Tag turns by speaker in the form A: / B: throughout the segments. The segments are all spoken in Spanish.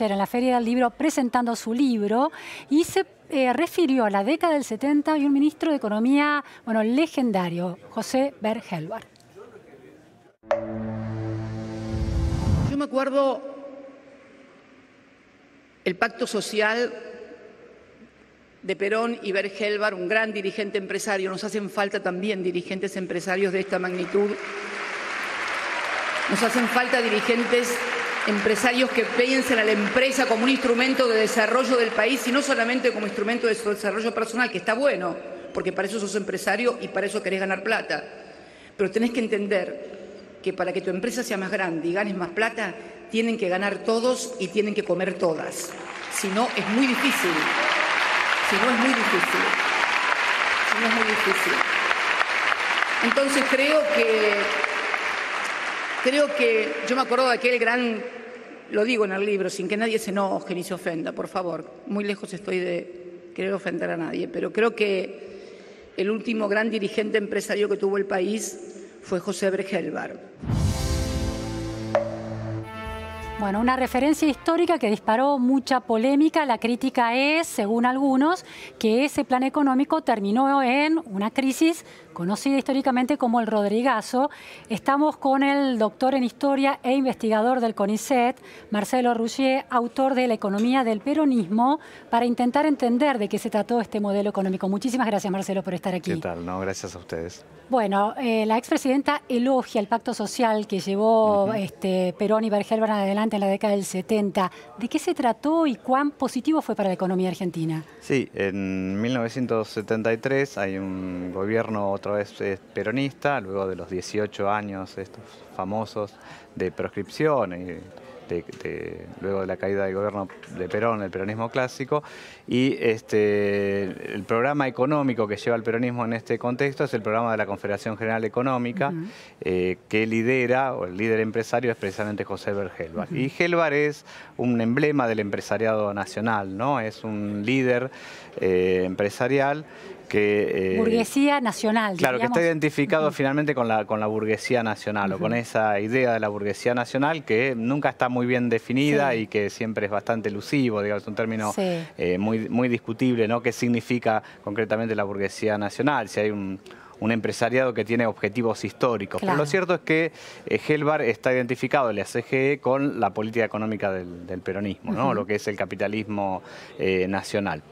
A: en la Feria del Libro presentando su libro y se eh, refirió a la década del 70 y un ministro de Economía bueno, legendario, José Bergelbar. Yo me acuerdo
B: el pacto social de Perón y Bergelbar, un gran dirigente empresario. Nos hacen falta también dirigentes empresarios de esta magnitud. Nos hacen falta dirigentes empresarios que piensen a la empresa como un instrumento de desarrollo del país y no solamente como instrumento de desarrollo personal, que está
A: bueno, porque para eso sos empresario y para eso querés ganar plata. Pero tenés que entender que para que tu empresa sea más grande y ganes más plata, tienen que ganar todos y tienen que comer todas. Si no, es muy difícil. Si no, es muy difícil. Si no, es muy difícil. Entonces creo que Creo que yo me acuerdo de aquel gran lo digo en el libro, sin que nadie se enoje ni se ofenda, por favor. Muy lejos estoy de querer ofender a nadie, pero creo que el último gran dirigente empresario que tuvo el país fue José Bergelbar. Bueno, una referencia histórica que disparó mucha polémica. La crítica es, según algunos, que ese plan económico terminó en una crisis conocida históricamente como el Rodrigazo. Estamos con el doctor en historia e investigador del CONICET, Marcelo rugier autor de La economía del peronismo, para intentar entender de qué se trató este modelo económico. Muchísimas gracias, Marcelo, por estar aquí. ¿Qué
B: tal? No, gracias a ustedes.
A: Bueno, eh, la expresidenta elogia el pacto social que llevó este, Perón y adelante en la década del 70. ¿De qué se trató y cuán positivo fue para la economía argentina?
B: Sí, en 1973 hay un gobierno otra vez eh, peronista, luego de los 18 años estos famosos de proscripción y luego de la caída del gobierno de Perón, el peronismo clásico, y este, el programa económico que lleva el peronismo en este contexto es el programa de la Confederación General Económica, eh, que lidera, o el líder empresario es precisamente José Bergelbar. Y Helvar es un emblema del empresariado nacional, ¿no? Es un líder eh, empresarial que... Eh, burguesía
A: nacional. Claro, que está
B: identificado finalmente con la, con la burguesía nacional o con esa idea de la burguesía nacional que nunca está muy bien definida y que siempre es bastante elusivo, digamos, un término eh, muy, muy discutible, ¿no? ¿Qué significa concretamente la burguesía nacional? Si hay un, empresariado que tiene objetivos históricos. Pero lo cierto es que eh, Helbar está identificado, el ACGE, e, con la política económica del, peronismo, ¿no? lo que es el capitalismo nacional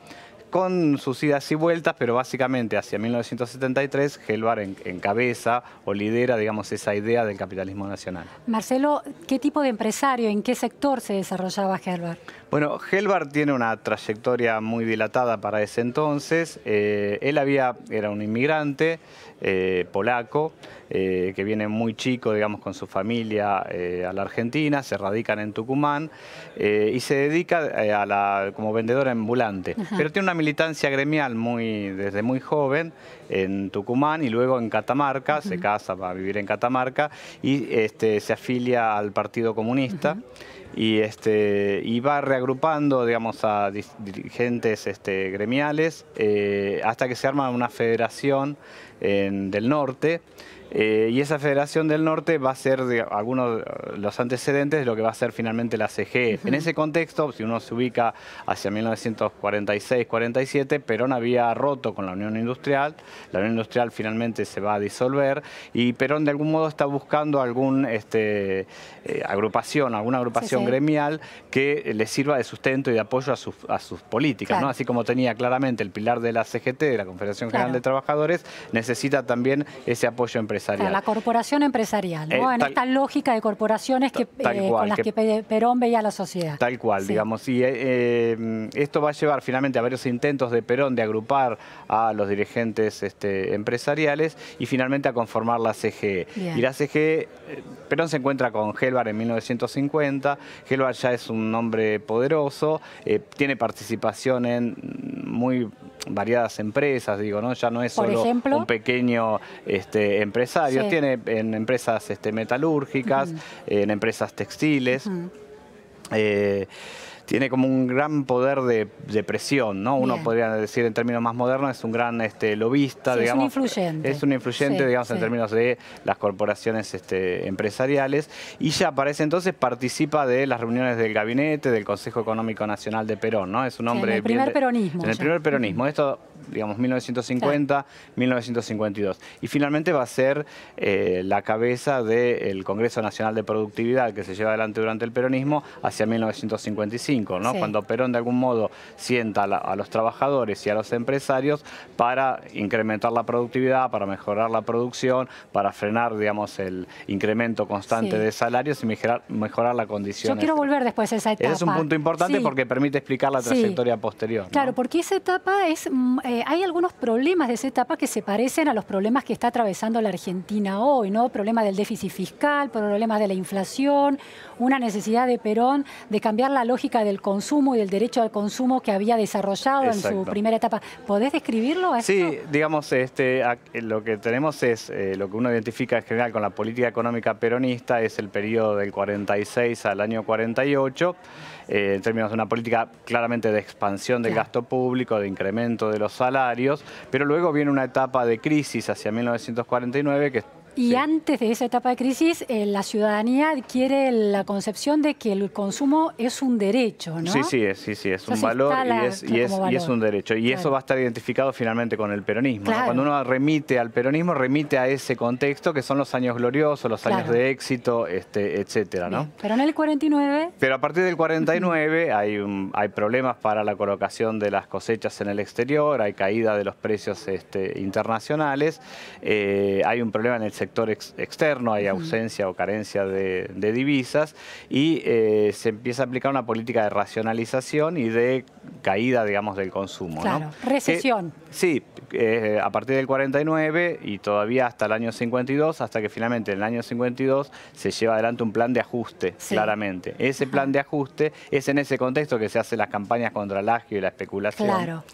B: con sus idas y vueltas, pero básicamente hacia 1973 Gelbar encabeza o lidera, digamos, esa idea del capitalismo nacional.
A: Marcelo, ¿qué tipo de empresario, en qué sector se desarrollaba Gelbar?
B: Bueno, Gelbar tiene una trayectoria muy dilatada para ese entonces. Eh, él había, era un inmigrante eh, polaco eh, que viene muy chico, digamos, con su familia a la Argentina, se radican en Tucumán y se dedica a la, como vendedor ambulante. Pero tiene una militancia gremial muy, desde muy joven en Tucumán y luego en Catamarca, se casa para vivir en Catamarca y este, se afilia al Partido Comunista. Y, este, va reagrupando digamos, a dirigentes este, gremiales eh, hasta que se arma una federación en, del norte eh, y esa Federación del Norte va a ser de algunos de los antecedentes de lo que va a ser finalmente la CGE. En ese contexto, si uno se ubica hacia 1946-47, Perón había roto con la Unión Industrial, la Unión Industrial finalmente se va a disolver y Perón de algún modo está buscando algún este, eh, agrupación, alguna agrupación gremial que le sirva de sustento y de apoyo a sus, políticas, Así como tenía claramente el pilar de la CGT, de la Confederación General de Trabajadores, necesita también ese apoyo empresarial la
A: corporación empresarial, ¿no? Eh, en esta lógica de corporaciones que, eh, con las que, Perón veía la sociedad.
B: Tal cual, digamos. Y eh, esto va a llevar finalmente a varios intentos de Perón de agrupar a los dirigentes este, empresariales y finalmente a conformar la CGE. Y la CGE, Perón se encuentra con Gelbar en 1950. Gelbar ya es un hombre poderoso, tiene participación en muy variadas empresas, digo, ¿no? Ya no es solo un pequeño este, empresario, tiene en empresas este, metalúrgicas, en empresas textiles tiene como un gran poder de, presión, ¿no? Uno podría decir en términos más modernos, es un gran este, lobista, digamos. Es un
A: influyente. Es un influyente, digamos, en términos
B: de las corporaciones este, empresariales. Y ya aparece entonces participa de las reuniones del gabinete, del Consejo Económico Nacional de Perón, ¿no? Es un hombre... en el primer peronismo. En el primer peronismo. Esto digamos 1950, 1952. Y finalmente va a ser eh, la cabeza del Congreso Nacional de Productividad que se lleva adelante durante el peronismo hacia 1955, ¿no? Cuando Perón de algún modo sienta a, los trabajadores y a los empresarios para incrementar la productividad, para mejorar la producción, para frenar, digamos, el incremento constante de salarios y mejorar, mejorar la condición. Yo quiero
A: este. volver después a esa etapa. Ese es un punto importante porque
B: permite explicar la trayectoria posterior. Claro,
A: porque esa etapa es mm, eh, hay algunos problemas de esa etapa que se parecen a los problemas que está atravesando la Argentina hoy, ¿no? Problemas del déficit fiscal, problemas de la inflación, una necesidad de Perón de cambiar la lógica del consumo y del derecho al consumo que había desarrollado en su primera etapa. ¿Podés describirlo?
B: Sí, digamos, este, lo que tenemos es, eh, lo que uno identifica en general con la política económica peronista es el periodo del 46 al año 48 eh, en términos de una política claramente de expansión del gasto público, de incremento de los salarios, pero luego viene una etapa de crisis hacia 1949 que
A: y antes de esa etapa de crisis, eh, la ciudadanía adquiere la concepción de que el consumo es un derecho, ¿no? Sí, sí,
B: es, sí, sí, es un valor, y es, y es, un derecho. Y eso va a estar identificado finalmente con el peronismo. Cuando uno remite al peronismo, remite a ese contexto que son los años gloriosos, los años de éxito, este, etcétera, ¿no?
A: Pero en el 49...
B: Pero a partir del 49 hay, hay problemas para la colocación de las cosechas en el exterior, hay caída de los precios este, internacionales, eh, hay un problema en el sector externo, hay ausencia o carencia de, divisas y eh, se empieza a aplicar una política de racionalización y de caída, digamos, del consumo. Claro, recesión. sí, eh, a partir del 49 y todavía hasta el año 52, hasta que finalmente en el año 52 se lleva adelante un plan de ajuste, claramente. Ese plan de ajuste es en ese contexto que se hacen las campañas contra el agio y la especulación. Claro.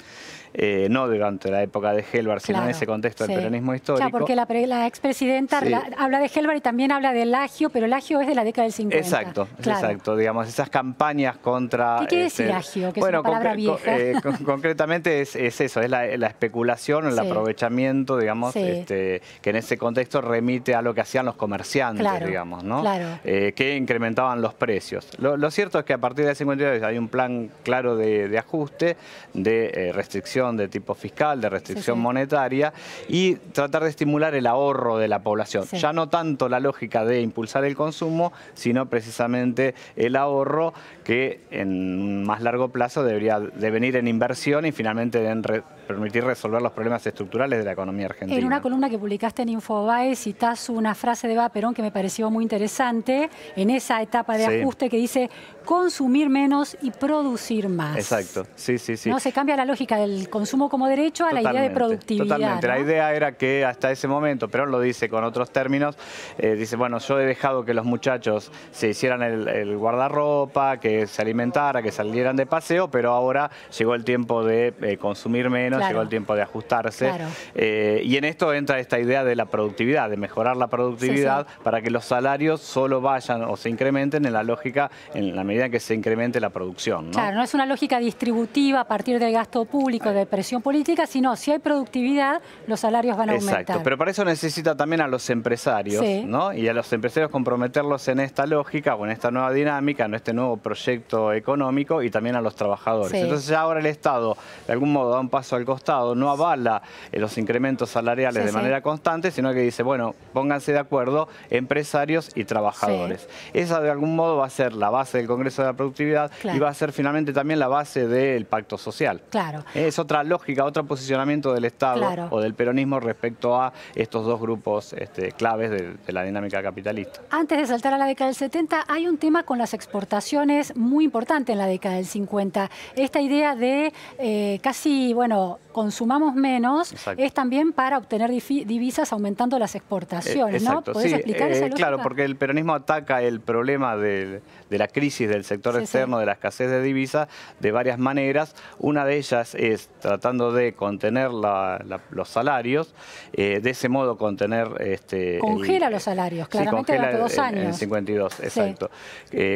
B: Eh, no durante la época de Helvar, sino en ese contexto del peronismo histórico. porque
A: la, expresidenta habla de Helvar y también habla del Agio, pero el Agio es de la década del 50. Exacto,
B: exacto. Digamos, esas campañas contra... ¿Qué quiere este, decir Agio? Que bueno, es una palabra vieja. Eh, concretamente es, eso, es la, especulación, el aprovechamiento, digamos, este, que en ese contexto remite a lo que hacían los comerciantes, digamos, ¿no? Claro. Eh, que incrementaban los precios. Lo, cierto es que a partir del 52 hay un plan claro de, de ajuste, de restricción de tipo fiscal, de restricción monetaria y tratar de estimular el ahorro de la población. Ya no tanto la lógica de impulsar el consumo, sino precisamente el ahorro que en más largo plazo debería de venir en inversión y finalmente en permitir resolver los problemas estructurales de la economía argentina. En una
A: columna que publicaste en Infobae citas una frase de Vaperón que me pareció muy interesante en esa etapa de ajuste que dice consumir menos y producir más.
B: Exacto, sí, sí, sí. No se
A: cambia la lógica del consumo como derecho a la idea de productividad. Totalmente, la
B: idea era que hasta ese momento, pero lo dice con otros términos, eh, dice, bueno, yo he dejado que los muchachos se hicieran el guardarropa, que se alimentara, que salieran de paseo, pero ahora llegó el tiempo de eh, consumir menos, llegó el tiempo de ajustarse. Eh, y en esto entra esta idea de la productividad, de mejorar la productividad para que los salarios solo vayan o se incrementen en la lógica, en la medida en que se incremente la producción. ¿no? Claro,
A: no es una lógica distributiva a partir del gasto público, de presión política, sino si hay productividad, los salarios van a aumentar. Exacto,
B: pero para eso necesita también a los empresarios, ¿no? Y a los empresarios comprometerlos en esta lógica o en esta nueva dinámica, en este nuevo proyecto proyecto económico y también a los trabajadores. Entonces ahora el Estado de algún modo da un paso al costado, no avala eh, los incrementos salariales de manera constante, sino que dice, bueno, pónganse de acuerdo empresarios y trabajadores. Esa de algún modo va a ser la base del Congreso de la Productividad y va a ser finalmente también la base del pacto social. Claro. Eh, es otra lógica, otro posicionamiento del Estado o del peronismo respecto a estos dos grupos este, claves de, de la dinámica capitalista.
A: Antes de saltar a la década del 70, hay un tema con las exportaciones muy importante en la década del 50. Esta idea de eh, casi, bueno, consumamos menos es también para obtener divisas aumentando las exportaciones, ¿no? ¿Podés explicar eh, esa Claro, porque
B: el peronismo ataca el problema de, la crisis del sector externo, de la escasez de divisas, de varias maneras. Una de ellas es tratando de contener los salarios, eh, de ese modo contener... Este, congela
A: los salarios, claramente durante dos años. En el
B: 52, exacto.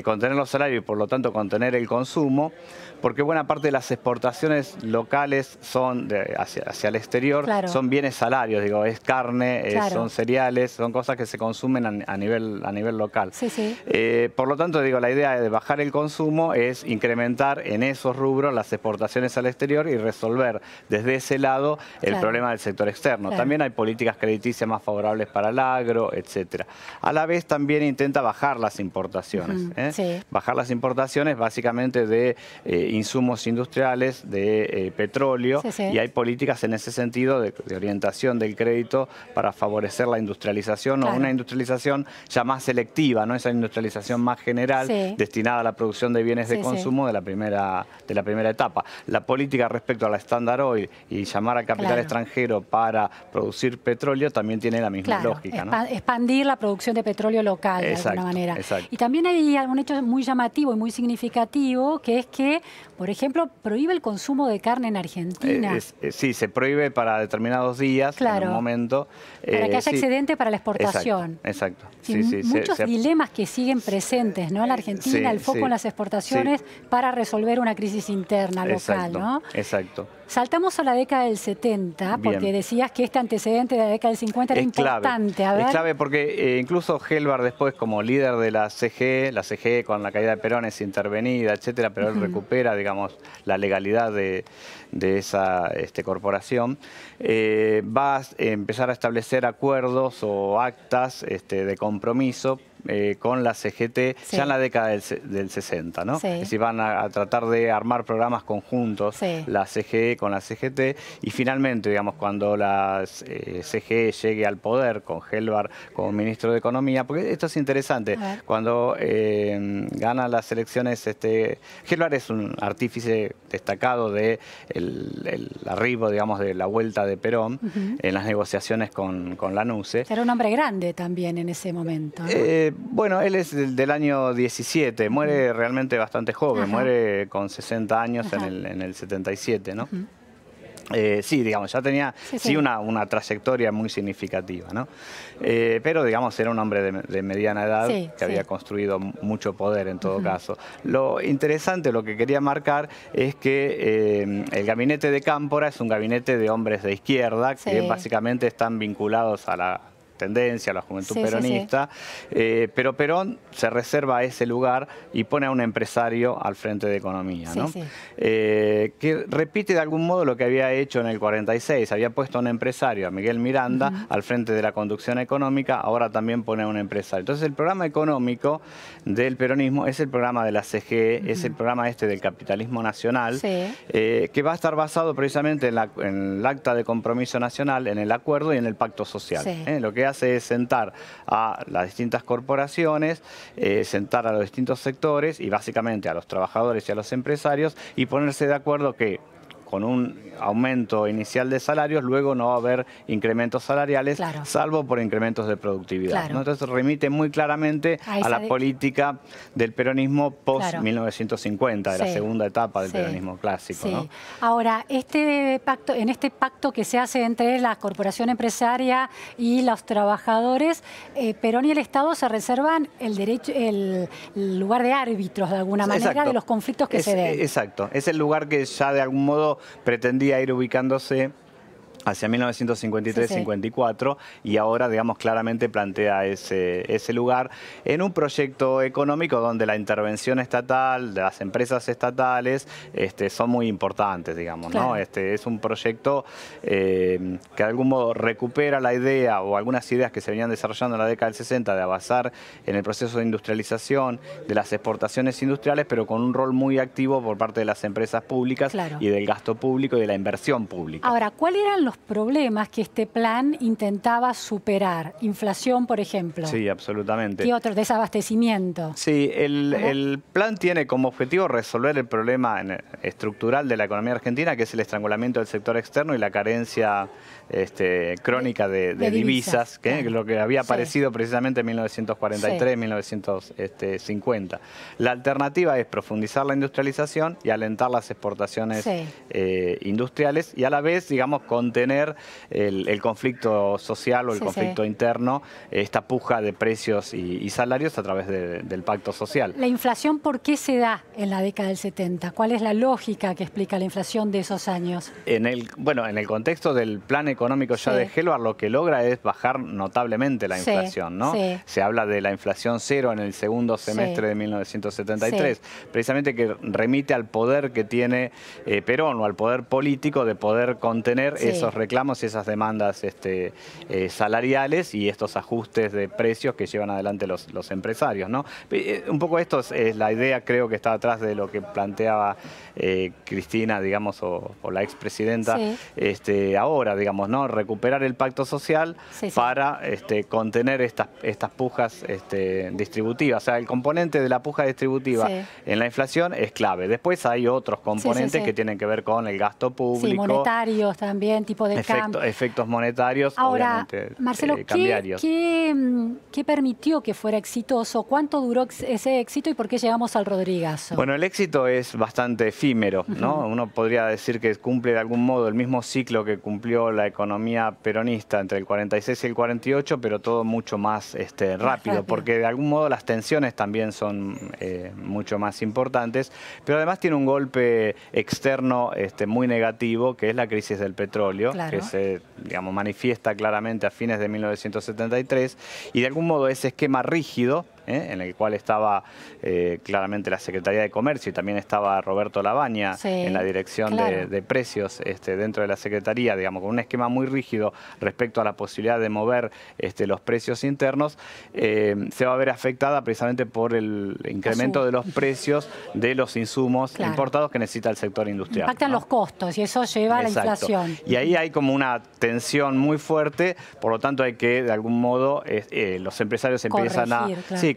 B: contener los salarios por lo tanto contener el consumo, porque buena parte de las exportaciones locales son hacia, hacia, el exterior, son bienes salarios, digo, es carne, eh, son cereales, son cosas que se consumen a, nivel, a nivel local. Eh, por lo tanto, digo, la idea de bajar el consumo es incrementar en esos rubros las exportaciones al exterior y resolver desde ese lado el problema del sector externo. También hay políticas crediticias más favorables para el agro, etcétera. A la vez también intenta bajar las importaciones. ¿eh? Bajar las importaciones básicamente de insumos industriales, de eh, petróleo, y hay políticas en ese sentido de, orientación del crédito para favorecer la industrialización o una industrialización ya más selectiva, ¿no? esa industrialización más general destinada a la producción de bienes de consumo de, la primera, de la primera etapa. La política respecto a la estándar hoy y llamar al capital extranjero para producir petróleo también tiene la misma lógica.
A: Expandir la producción de petróleo local de alguna manera. Y también hay algún hecho muy llamativo y muy significativo que es que por ejemplo, prohíbe el consumo de carne en Argentina. Eh,
B: eh, sí, se prohíbe para determinados días, en un momento. para que eh, haya excedente
A: para la exportación.
B: Exacto. muchos dilemas
A: que siguen presentes, ¿no? En la Argentina, el foco en las exportaciones para resolver una crisis interna local, ¿no? Exacto. Saltamos a la década del 70, porque decías que este antecedente de la década del 50 era importante. Es clave
B: porque eh, incluso Helbar después como líder de la CG, la CG con la caída de Perón es intervenida, etcétera, pero él recupera, digamos, la legalidad de, esa este, corporación, eh, va a empezar a establecer acuerdos o actas este, de compromiso eh, con la CGT ya en la década del, 60, ¿no? Sí. Es decir, van a, tratar de armar programas conjuntos, la CGE con la CGT, y finalmente, digamos, cuando la eh, CGE llegue al poder con Gelbar como ministro de Economía, porque esto es interesante, cuando eh, gana las elecciones, este, Gelbar es un artífice destacado de el, arribo, digamos, de la vuelta de Perón en las negociaciones con, con NUCE Era
A: un hombre grande también en ese momento. ¿no?
B: bueno, él es del, año 17, muere realmente bastante joven, muere con 60 años en, el, 77, ¿no? Eh, sí, digamos, ya tenía una, una, trayectoria muy significativa, ¿no? Eh, pero, digamos, era un hombre de, mediana edad que había construido mucho poder en todo caso. Lo interesante, lo que quería marcar es que eh, el gabinete de Cámpora es un gabinete de hombres de izquierda que básicamente están vinculados a la, tendencia, la juventud peronista, eh, pero Perón se reserva ese lugar y pone a un empresario al frente de economía, eh, que repite de algún modo lo que había hecho en el 46, había puesto a un empresario, a Miguel Miranda, al frente de la conducción económica, ahora también pone a un empresario. Entonces el programa económico del peronismo es el programa de la CGE, es el programa este del capitalismo nacional, eh, que va a estar basado precisamente en, el acta de compromiso nacional, en el acuerdo y en el pacto social. Lo que es sentar a las distintas corporaciones, eh, sentar a los distintos sectores y básicamente a los trabajadores y a los empresarios y ponerse de acuerdo que con un aumento inicial de salarios, luego no va a haber incrementos salariales, salvo por incrementos de productividad. Entonces remite muy claramente a la política del peronismo post-1950, de la segunda etapa del peronismo clásico.
A: Ahora, este pacto, en este pacto que se hace entre la corporación empresaria y los trabajadores, eh, Perón y el Estado se reservan el, derecho, el, lugar de árbitros, de alguna manera, de los conflictos que se den.
B: Exacto, es el lugar que ya de algún modo pretendía ir ubicándose hacia 1953-54 y ahora, digamos, claramente plantea ese, ese lugar en un proyecto económico donde la intervención estatal, de las empresas estatales, este, son muy importantes, digamos, ¿no? Este, es un proyecto eh, que de algún modo recupera la idea o algunas ideas que se venían desarrollando en la década del 60 de avanzar en el proceso de industrialización de las exportaciones industriales, pero con un rol muy activo por parte de las empresas públicas y del gasto público y de la inversión pública.
A: Ahora, ¿cuál eran los problemas que este plan intentaba superar. Inflación, por ejemplo. Sí,
B: absolutamente. ¿Y otro,
A: Desabastecimiento.
B: Sí, el, plan tiene como objetivo resolver el problema estructural de la economía argentina, que es el estrangulamiento del sector externo y la carencia este, crónica de, divisas, que es lo que había aparecido precisamente en 1943, 1950. Este, la alternativa es profundizar la industrialización y alentar las exportaciones eh, industriales y a la vez, digamos, contener tener el, conflicto social o el conflicto interno, esta puja de precios y, salarios a través del pacto social.
A: ¿La inflación por qué se da en la década del 70? ¿Cuál es la lógica que explica la inflación de esos años?
B: En el, bueno, en el contexto del plan económico ya de Gelbar, lo que logra es bajar notablemente la inflación, ¿no? Se habla de la inflación cero en el segundo semestre de 1973, precisamente que remite al poder que tiene eh, Perón o al poder político de poder contener sí esos reclamos y esas demandas este, eh, salariales y estos ajustes de precios que llevan adelante los, empresarios. ¿no? Eh, un poco esto es, la idea, creo que está atrás de lo que planteaba eh, Cristina, digamos, o, la expresidenta, este, ahora, digamos, ¿no? Recuperar el pacto social para este, contener estas, estas pujas este, distributivas. O sea, el componente de la puja distributiva en la inflación es clave. Después hay otros componentes que tienen que ver con el gasto público.
A: monetarios también.
B: Efectos monetarios, eh,
A: mm, ¿qué, permitió que fuera exitoso? ¿Cuánto duró ese éxito y por qué llegamos al Rodríguez?
B: Bueno, el éxito es bastante efímero, ¿no? Uno podría decir que cumple de algún modo el mismo ciclo que cumplió la economía peronista entre el 46 y el 48, pero todo mucho más este, rápido, porque de algún modo las tensiones también son eh, mucho más importantes, pero además tiene un golpe externo este, muy negativo, que es la crisis del petróleo que se manifiesta claramente a fines de 1973, y de algún modo ese esquema rígido ¿eh? en el cual estaba eh, claramente la Secretaría de Comercio y también estaba Roberto Labaña en la dirección de, precios este, dentro de la Secretaría, digamos, con un esquema muy rígido respecto a la posibilidad de mover este, los precios internos, eh, se va a ver afectada precisamente por el incremento de los precios de los insumos importados que necesita el sector industrial. Impactan
A: los costos y eso lleva a la inflación.
B: Y ahí hay como una tensión muy fuerte, por lo tanto hay que de algún modo los empresarios empiezan a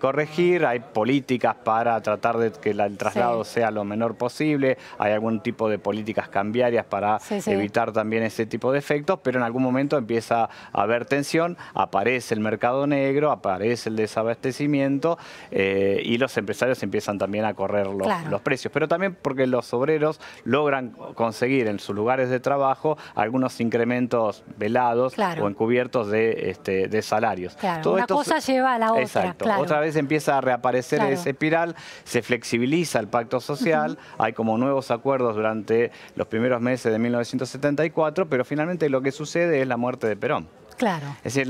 B: corregir, hay políticas para tratar de que el traslado sea lo menor posible, hay algún tipo de políticas cambiarias para evitar también ese tipo de efectos, pero en algún momento empieza a haber tensión, aparece el mercado negro, aparece el desabastecimiento eh, y los empresarios empiezan también a correr los, precios, pero también porque los obreros logran conseguir en sus lugares de trabajo algunos incrementos velados o encubiertos de, este, salarios. una cosa lleva a la otra. Exacto. Otra empieza a reaparecer ese esa espiral, se flexibiliza el pacto social, hay como nuevos acuerdos durante los primeros meses de 1974, pero finalmente lo que sucede es la muerte de Perón. Claro. se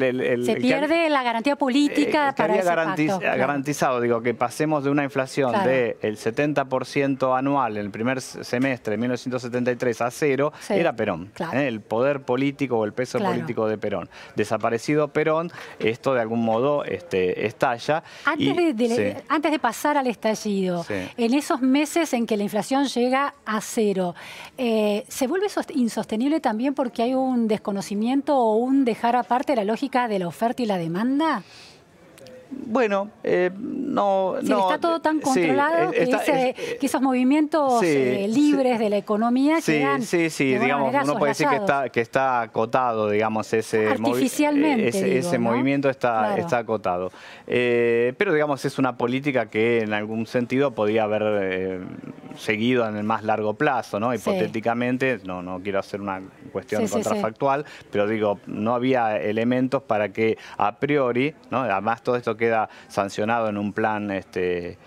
B: pierde
A: la garantía política eh, para había ese garantizado,
B: digo, que pasemos de una inflación del 70% anual en el primer semestre de 1973 a cero, era Perón. ¿eh? El poder político o el peso político de Perón. Desaparecido Perón, esto de algún modo este, estalla. Antes,
A: de, pasar al estallido, en esos meses en que la inflación llega a cero, eh, ¿se vuelve insostenible también porque hay un desconocimiento o un dejar parte de la lógica de la oferta y la demanda?
B: Bueno, eh, no, Está todo tan controlado eh,
A: que, esos movimientos eh, libres de la economía sí, Sí, sí, digamos, uno puede decir que
B: está, que está acotado, digamos, ese, Artificialmente, ese, movimiento está, está acotado. pero, digamos, es una política que en algún sentido podía haber seguido en el más largo plazo, ¿no? Hipotéticamente, no, no quiero hacer una cuestión contrafactual, pero digo, no había elementos para que a priori, ¿no? Además todo esto queda sancionado en un plan este,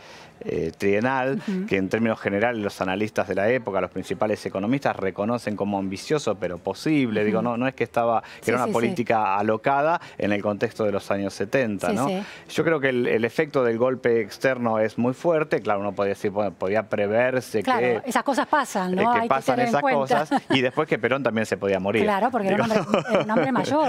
B: eh, trienal, que en términos generales los analistas de la época, los principales economistas, reconocen como ambicioso pero posible. Digo, no, no es que estaba, que era una política alocada en el contexto de los años 70. ¿no? Yo creo que el, efecto del golpe externo es muy fuerte. Claro, uno podía decir, podía preverse claro, que.
A: Esas cosas pasan, ¿no? Eh, que pasan que esas cosas.
B: Y después que Perón también se podía morir. Claro, porque era, un hombre, mayor.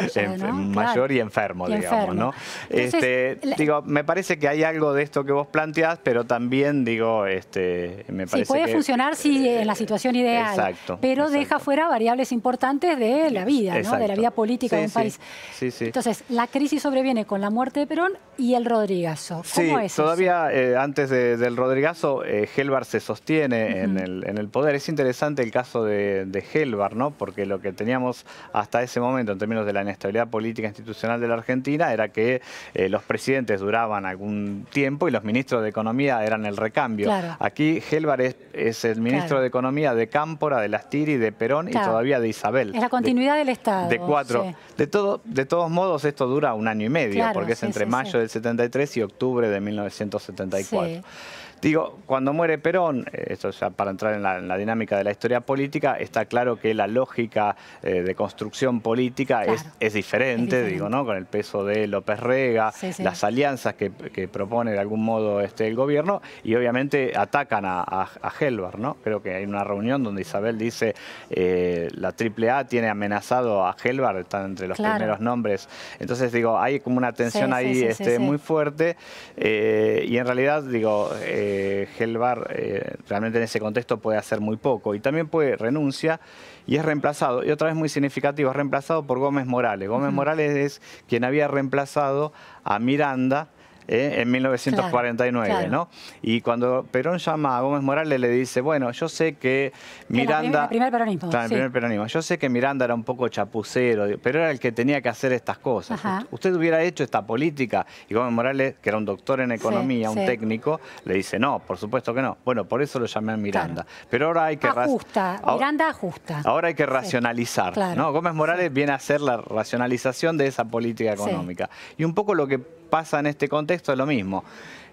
B: Mayor y enfermo, digamos, ¿no? Este, digo, me parece que hay algo de esto que vos planteás, pero también también, digo, este, me parece sí, puede eh,
A: funcionar si en la situación ideal, pero deja fuera variables importantes de la vida, de la vida política de un país.
B: Entonces,
A: la crisis sobreviene con la muerte de Perón y el Rodrigazo. ¿Cómo es todavía
B: eh, antes del Rodrigazo, eh, Gelbar se sostiene en, el, poder. Es interesante el caso de, Gelbar, ¿no? porque lo que teníamos hasta ese momento en términos de la inestabilidad política institucional de la Argentina era que los presidentes duraban algún tiempo y los ministros de Economía eran en el recambio. Aquí Gelbar es, el ministro de Economía de Cámpora, de Lastiri, de Perón y todavía de Isabel. Es la
A: continuidad del Estado. De cuatro.
B: De, todo, de todos modos, esto dura un año y medio, porque es entre mayo del 73 y octubre de 1974. Digo, cuando muere Perón, eh, esto ya para entrar en la, dinámica de la historia política, está claro que la lógica eh, de construcción política es, diferente, digo, ¿no? Con el peso de López Rega, las alianzas que, propone de algún modo este, el gobierno, y obviamente atacan a, a, ¿no? Creo que hay una reunión donde Isabel dice eh, la AAA tiene amenazado a Helbar, están entre los primeros nombres. Entonces, digo, hay como una tensión ahí este, muy fuerte, y en realidad, digo, Gelbar eh, eh, realmente en ese contexto puede hacer muy poco y también puede renuncia y es reemplazado, y otra vez muy significativo, es reemplazado por Gómez Morales. Gómez Morales es quien había reemplazado a Miranda ¿eh? en 1949, ¿no? Y cuando Perón llama a Gómez Morales le dice, bueno, yo sé que Miranda... El primer,
A: peronismo. el primer
B: peronismo. Yo sé que Miranda era un poco chapucero, pero era el que tenía que hacer estas cosas. Usted hubiera hecho esta política y Gómez Morales, que era un doctor en economía, un técnico, le dice, no, por supuesto que no. Bueno, por eso lo llamé a Miranda. Pero ahora hay que... Ajusta, Miranda ajusta. Ahora hay que racionalizar, ¿no? Gómez Morales viene a hacer la racionalización de esa política económica. Y un poco lo que Pasa en este contexto lo mismo.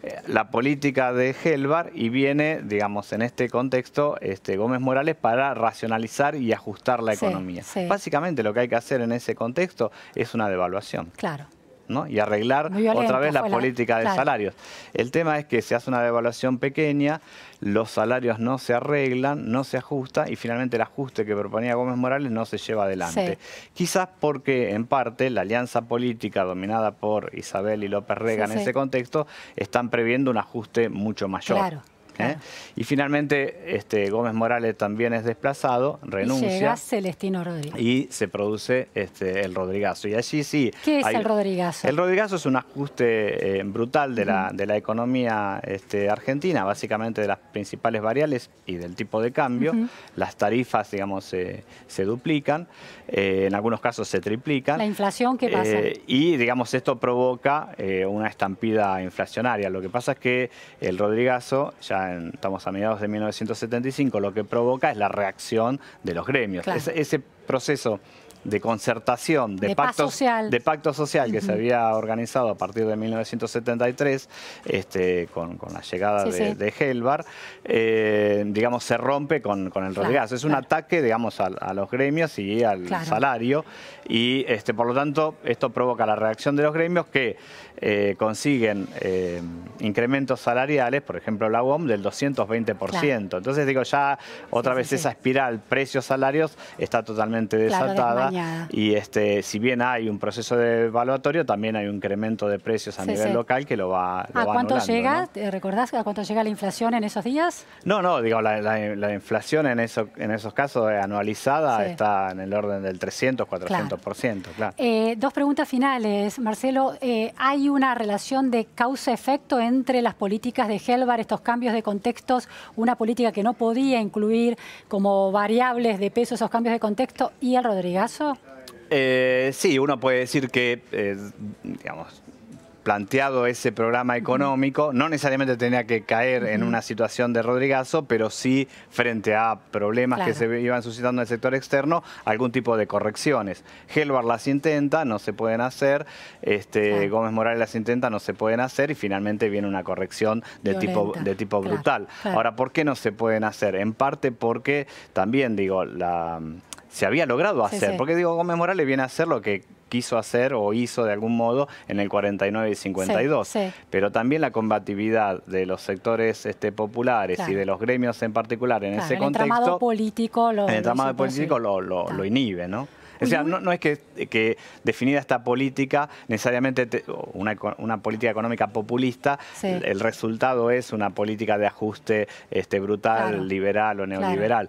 B: Eh, la política de Helvar y viene, digamos, en este contexto este, Gómez Morales para racionalizar y ajustar la economía. Básicamente lo que hay que hacer en ese contexto es una devaluación. Claro. ¿no? y arreglar otra vez la política de salarios. El tema es que se hace una devaluación pequeña, los salarios no se arreglan, no se ajusta y finalmente el ajuste que proponía Gómez Morales no se lleva adelante. Quizás porque en parte la alianza política dominada por Isabel y López Rega en ese contexto están previendo un ajuste mucho mayor. ¿eh? Y finalmente, este, Gómez Morales también es desplazado, renuncia. Y llega
A: Celestino Rodríguez.
B: Y se produce este, el Rodrigazo. Y allí sí. ¿Qué es el
A: Rodrigazo? El
B: Rodrigazo es un ajuste eh, brutal de la, economía este, argentina, básicamente de las principales variables y del tipo de cambio. Las tarifas, digamos, se duplican, eh, en algunos casos se triplican. ¿La
A: inflación qué pasa?
B: y, digamos, esto provoca una estampida inflacionaria. Lo que pasa es que el Rodrigazo ya estamos a mediados de 1975, lo que provoca es la reacción de los gremios. ese proceso de concertación, de, pacto, social. de pacto social que se había organizado a partir de 1973 este, con, la llegada de, Helbar, eh, digamos, se rompe con, con el claro, Es un ataque, digamos, a, los gremios y al salario y, este, por lo tanto, esto provoca la reacción de los gremios que eh, consiguen eh, incrementos salariales, por ejemplo, la UOM, del 220%. Entonces, digo, ya otra vez esa espiral precios-salarios está totalmente desatada y este, si bien hay un proceso de evaluatorio, también hay un incremento de precios a nivel local que lo va a... ¿A cuánto llega?
A: ¿Recordás a cuánto llega la inflación en esos días?
B: No, no, digo, la, inflación en, eso, en esos casos eh, anualizada está en el orden del 300, 400%,
A: eh, dos preguntas finales, Marcelo. Eh, ¿Hay una relación de causa-efecto entre las políticas de Helvar, estos cambios de contextos, una política que no podía incluir como variables de peso esos cambios de contexto y el Rodrigazo?
B: Eh, sí, uno puede decir que, eh, digamos, planteado ese programa económico, no necesariamente tenía que caer en una situación de Rodrigazo, pero sí frente a problemas que se iban suscitando en el sector externo, algún tipo de correcciones. Gelbar las intenta, no se pueden hacer, este, Gómez Morales las intenta, no se pueden hacer, y finalmente viene una corrección de tipo, brutal. Ahora, ¿por qué no se pueden hacer? En parte porque también, digo, la se había logrado hacer. Porque digo, Gómez Morales viene a hacer lo que quiso hacer o hizo de algún modo en el 49 y 52. Pero también la combatividad de los sectores este, populares y de los gremios en particular en ese contexto.
A: político en el tramado político
B: lo, lo, inhibe, ¿no? O sea, no, es que, que, definida esta política, necesariamente una, una, política económica populista, el resultado es una política de ajuste este, brutal, liberal o neoliberal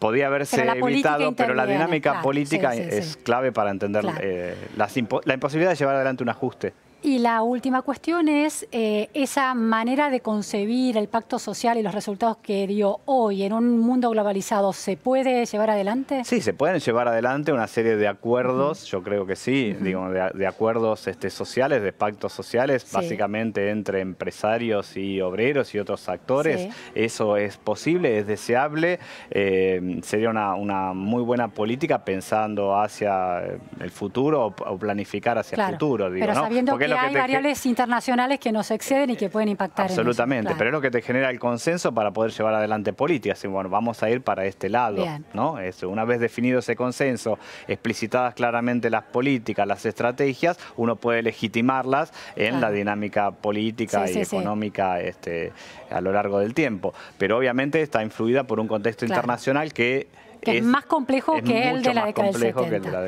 B: podía haberse evitado, pero la dinámica política es clave para entender eh, la imposibilidad de llevar adelante un ajuste.
A: Y la última cuestión es eh, esa manera de concebir el pacto social y los resultados que dio hoy en un mundo globalizado, ¿se puede llevar adelante? Sí,
B: se pueden llevar adelante una serie de acuerdos, yo creo que sí, digo, de, acuerdos este, sociales, de pactos sociales, básicamente entre empresarios y obreros y otros actores. Eso es posible, es deseable, eh, sería una, muy buena política pensando hacia el futuro o, planificar hacia el futuro, digamos. ¿no? hay variables
A: internacionales que nos exceden y que pueden impactar. Absolutamente, pero es
B: lo que te genera el consenso para poder llevar adelante políticas. bueno, vamos a ir para este lado. ¿no? Eso, este, una vez definido ese consenso, explicitadas claramente las políticas, las estrategias, uno puede legitimarlas en la dinámica política y económica este, a lo largo del tiempo. Pero obviamente está influida por un contexto internacional que que es, más complejo que el de la década del 70.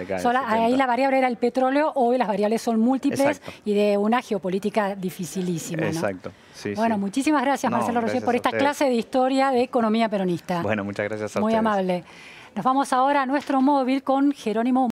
B: Ahí la
A: variable era el petróleo, hoy las variables son múltiples y de una geopolítica dificilísima. Exacto.
B: bueno, muchísimas gracias Marcelo Rossi por esta clase de
A: historia de economía peronista.
B: Bueno, muchas gracias a Muy
A: amable. Nos vamos ahora a nuestro móvil con Jerónimo